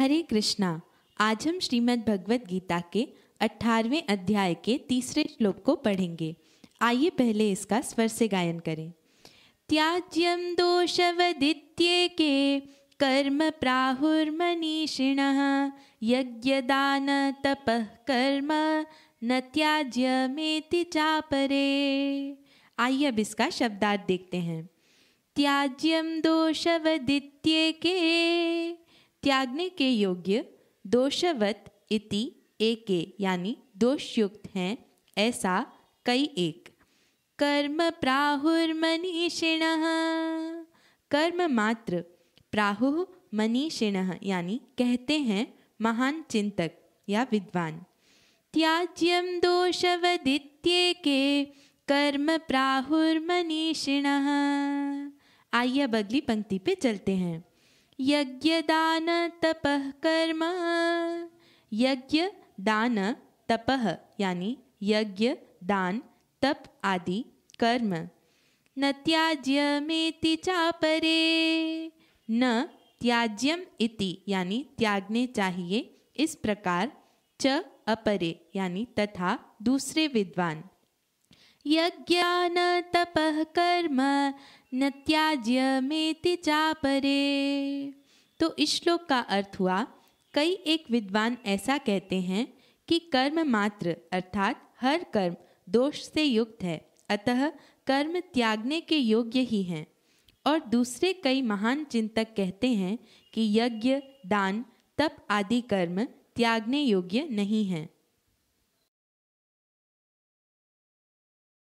हरे कृष्णा आज हम श्रीमद् भगवद गीता के 18वें अध्याय के तीसरे श्लोक को पढ़ेंगे आइए पहले इसका स्वर से गायन करें त्याज्यम दोषवदित्ये के कर्म प्राहुर्मनीषिण यज्ञदान तप कर्म न त्याज्य मेति चापरे आइए अब इसका शब्दार्थ देखते हैं त्याज्यम दोषवदित्ये के त्यागने के योग्य दोषवत इति एके यानी दोषयुक्त हैं ऐसा कई एक कर्म प्राहुर्मनीषिण कर्म मात्र प्राहु मनीषिण यानी कहते हैं महान चिंतक या विद्वान त्याज्यम दोषवदित्येके कर्म प्राहुर्मनीषिण आइए अब अगली पंक्ति पे चलते हैं दान तप कर्म यज्ञ दान तप यानी यज्ञ दान तप आदि कर्म न त्याज्यमेति चापरे न त्याज्यम इति यानी त्यागने चाहिए इस प्रकार च अपरे यानी तथा दूसरे विद्वान यज्ञान कर्म न त्याज्य मेति चापरे तो इस श्लोक का अर्थ हुआ कई एक विद्वान ऐसा कहते हैं कि कर्म मात्र अर्थात हर कर्म दोष से युक्त है अतः कर्म त्यागने के योग्य ही हैं और दूसरे कई महान चिंतक कहते हैं कि यज्ञ दान तप आदि कर्म त्यागने योग्य नहीं हैं